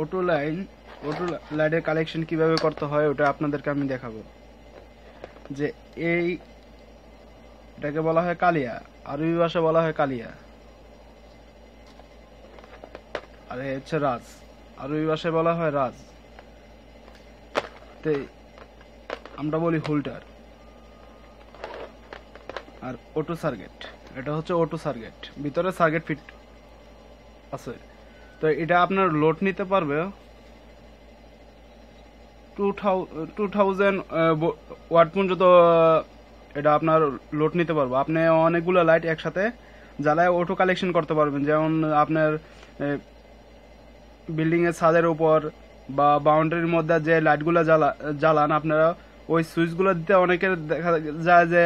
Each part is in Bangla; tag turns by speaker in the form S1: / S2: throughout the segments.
S1: অটো লাইন অটো লাইনের কালেকশন কিভাবে করতে হয় ওটা আপনাদেরকে আমি দেখাবো যে এই এটাকে বলা হয় কালিয়া আরবি ভাষা বলা হয় কালিয়া আর হচ্ছে রাজ আরবি ভাষায় বলা হয় রাজ তে আমরা বলি হোল্ডার আর অটো সার্গেট এটা হচ্ছে অটো সার্গেট ভিতরে সার্গেট ফিট আছে তো এটা আপনার লোড নিতে পারবে টু থাউজেন্ড ওয়াট পর্যন্ত এটা আপনার লোড নিতে পারবো আপনি অনেকগুলো লাইট একসাথে জ্বালায় অটো কালেকশন করতে পারবেন যেমন আপনার বিল্ডিংয়ের ছাদের উপর বা বাউন্ডারির মধ্যে যে লাইটগুলো জ্বালা জ্বালান আপনারা ওই সুইচগুলো দিতে অনেকের দেখা যায় যে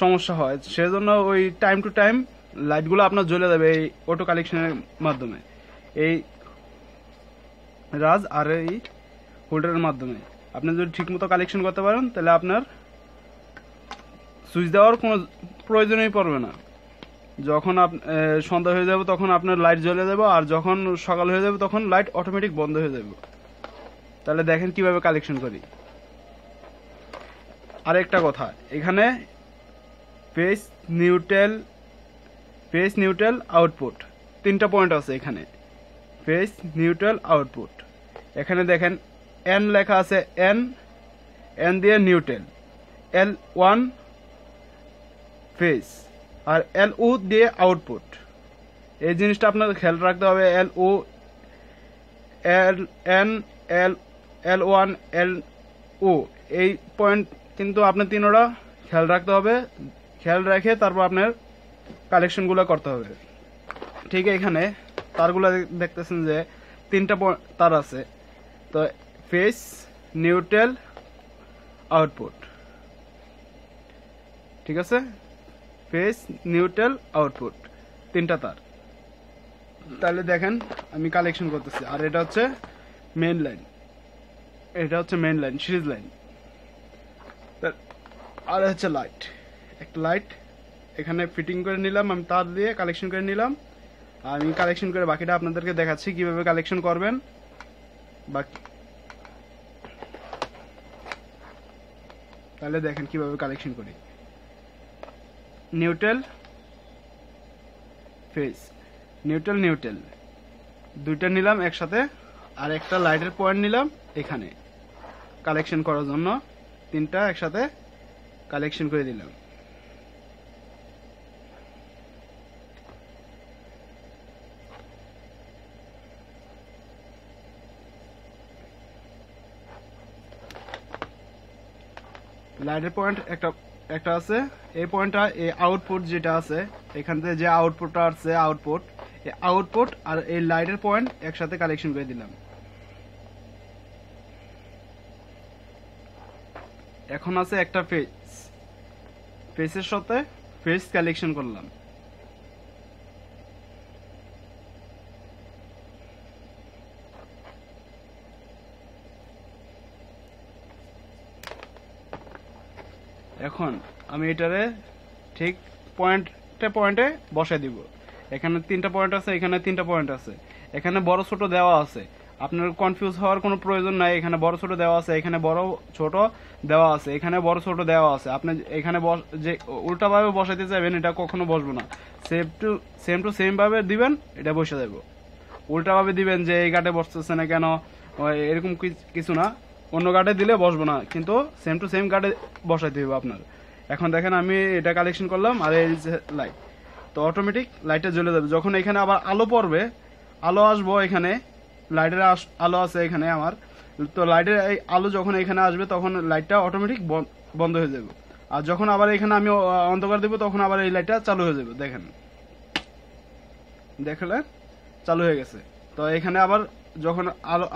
S1: সমস্যা হয় সেজন্য ওই টাইম টু টাইম লাইটগুলো আপনার জ্বলে যাবে এই অটো কালেকশনের মাধ্যমে এই রাজ আর এই হোল্ডারের মাধ্যমে আপনি যদি ঠিকমতো কালেকশন করতে পারেন তাহলে আপনার সুইচ দেওয়ার কোনো প্রয়োজনই পড়বে না যখন আপ সন্ধ্যা হয়ে যাবে তখন আপনার লাইট জ্বলে যাবে আর যখন সকাল হয়ে যাবে তখন লাইট অটোমেটিক বন্ধ হয়ে যাবে তাহলে দেখেন কিভাবে কালেকশন করি আরেকটা কথা এখানে phase neutral phase neutral output তিনটা পয়েন্ট আছে এখানে ফেস নিউট্রাল আউটপুট এখানে দেখেন এন লেখা আছে এন এন দিয়ে নিউট্রাল এল ওয়ান ফেস আর এল ও দিয়ে আউটপুট এই জিনিসটা আপনার খেয়াল রাখতে হবে এল ও L N L L one এল ও এই পয়েন্ট কিন্তু আপনার তিনোটা খেয়াল রাখতে হবে খেয়াল রেখে তারপর আপনার কালেকশনগুলো করতে হবে ঠিক এখানে তারগুলো দেখতেছেন যে তিনটা তার আছে তো ফেস নিউট্রাল আউটপুট ঠিক আছে ফেস নিউট্রাল আউটপুট তিনটা তার তাহলে দেখেন আমি কালেকশন করতেছি আর এটা হচ্ছে মেন লাইন এটা হচ্ছে মেন লাইন সিরিজ লাইন আর হচ্ছে লাইট একটা লাইট এখানে ফিটিং করে নিলাম আমি তার দিয়ে কালেকশন করে নিলাম আমি কালেকশন করে বাকিটা আপনাদেরকে দেখাচ্ছি কিভাবে কালেকশন করবেন বাকি তাহলে দেখেন কিভাবে কালেকশন করি নিউট্রাল ফেস নিউট্রাল নিউটেল দুইটা নিলাম একসাথে আর একটা লাইটের পয়েন্ট নিলাম এখানে কালেকশন করার জন্য তিনটা একসাথে কালেকশন করে দিলাম লাইটের পয়েন্ট একটা একটা আছে এই পয়েন্টটা এই আউটপুট যেটা আছে এখান থেকে যে আউটপুটটা আছে আউটপুট এই আউটপুট আর এই লাইটের পয়েন্ট একসাথে কালেকশন করে দিলাম এখন আছে একটা ফেস ফেসের সাথে ফেস কালেকশন করলাম এখন আমি এটারে ঠিক পয়েন্টে পয়েন্টে বসে দিব এখানে তিনটা পয়েন্ট আছে এখানে তিনটা পয়েন্ট আছে এখানে বড় ছোট দেওয়া আছে আপনার কনফিউজ হওয়ার কোনো প্রয়োজন নাই এখানে বড় ছোট দেওয়া আছে এখানে বড় ছোট দেওয়া আছে এখানে বড় ছোট দেওয়া আছে আপনি এখানে যে উল্টাভাবে বসাইতে চাইবেন এটা কখনো বসবো না সেম টু সেম টু সেমভাবে দিবেন এটা বসে দেবো উল্টাভাবে দিবেন যে এই গাটে বসতেছে না কেন এরকম কিছু না অন্য কার্ডে দিলে বসবো না কিন্তু সেম টু সেম কার্ডে বসাইতে হবে আপনার এখন দেখেন আমি এটা কালেকশন করলাম আর এই লাইট তো অটোমেটিক লাইটটা জ্বলে যাবে যখন এখানে আবার আলো পড়বে আলো আসবো এখানে লাইটের আলো আছে এখানে আমার তো লাইটের এই আলো যখন এখানে আসবে তখন লাইটটা অটোমেটিক বন্ধ হয়ে যাবে আর যখন আবার এখানে আমি অন্ধকার দেবো তখন আবার এই লাইটটা চালু হয়ে যাবে দেখেন দেখলে চালু হয়ে গেছে তো এখানে আবার যখন আলো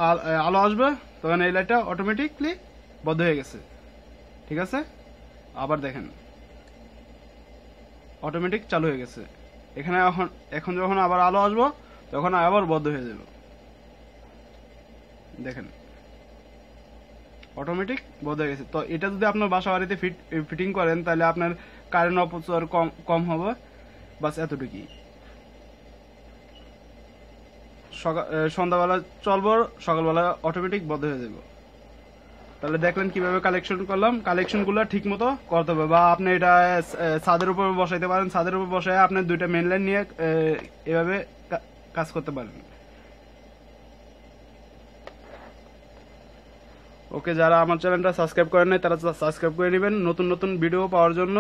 S1: আলো আসবে তখন এই লাইটটা অটোমেটিকলি বন্ধ হয়ে গেছে ঠিক আছে আবার দেখেন অটোমেটিক চালু হয়ে গেছে এখানে এখন এখন যখন আবার আলো আসবো তখন আবার বন্ধ হয়ে যাব দেখেন অটোমেটিক বন্ধ হয়ে গেছে তো এটা যদি আপনার বাসা বাড়িতে ফিট ফিটিং করেন তাহলে আপনার কারেন্ট অপচয় কম কম হবে বাস এতটুকুই সন্ধ্যাবেলা চলবো সকালবেলা অটোমেটিক বন্ধ হয়ে যাবে তাহলে দেখলেন কিভাবে কালেকশন করলাম কালেকশনগুলো ঠিক মতো করতে হবে বা আপনি এটা ছাদের উপর বসাইতে পারেন ছাদের উপর বসায় আপনি দুইটা মেন লাইন নিয়ে এভাবে কাজ করতে পারেন ওকে যারা আমার চ্যানেলটা সাবস্ক্রাইব করেন নাই তারা সাবস্ক্রাইব করে নেবেন নতুন নতুন ভিডিও পাওয়ার জন্য